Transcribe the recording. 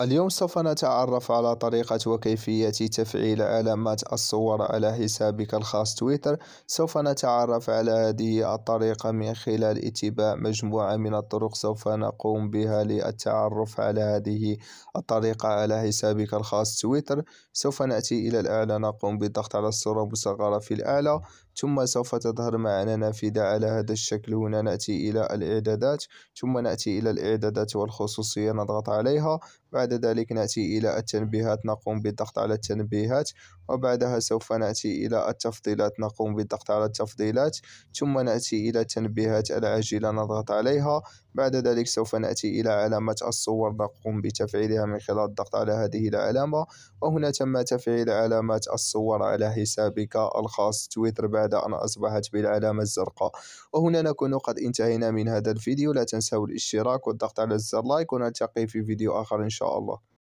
اليوم سوف نتعرف على طريقة وكيفية تفعيل علامات الصور على حسابك الخاص تويتر سوف نتعرف على هذه الطريقة من خلال اتباع مجموعة من الطرق سوف نقوم بها للتعرف على هذه الطريقة على حسابك الخاص تويتر سوف نأتي إلى الأعلى نقوم بالضغط على الصورة المصغرة في الأعلى ثم سوف تظهر معنا نافذة على هذا الشكل هنا نأتي إلى الإعدادات ثم نأتي إلى الإعدادات والخصوصية نضغط عليها بعد ذلك نأتي إلى التنبيهات نقوم بالضغط على التنبيهات وبعدها سوف نأتي إلى التفضيلات نقوم بالضغط على التفضيلات ثم نأتي إلى التنبيهات العاجلة نضغط عليها بعد ذلك سوف نأتي إلى علامة الصور نقوم بتفعيلها من خلال الضغط على هذه العلامة وهنا تم تفعيل علامة الصور على حسابك الخاص تويتر بعد أن أصبحت بالعلامة الزرقاء وهنا نكون قد انتهينا من هذا الفيديو لا تنسوا الاشتراك والضغط على زر لايك ونلتقي في فيديو آخر إن شاء الله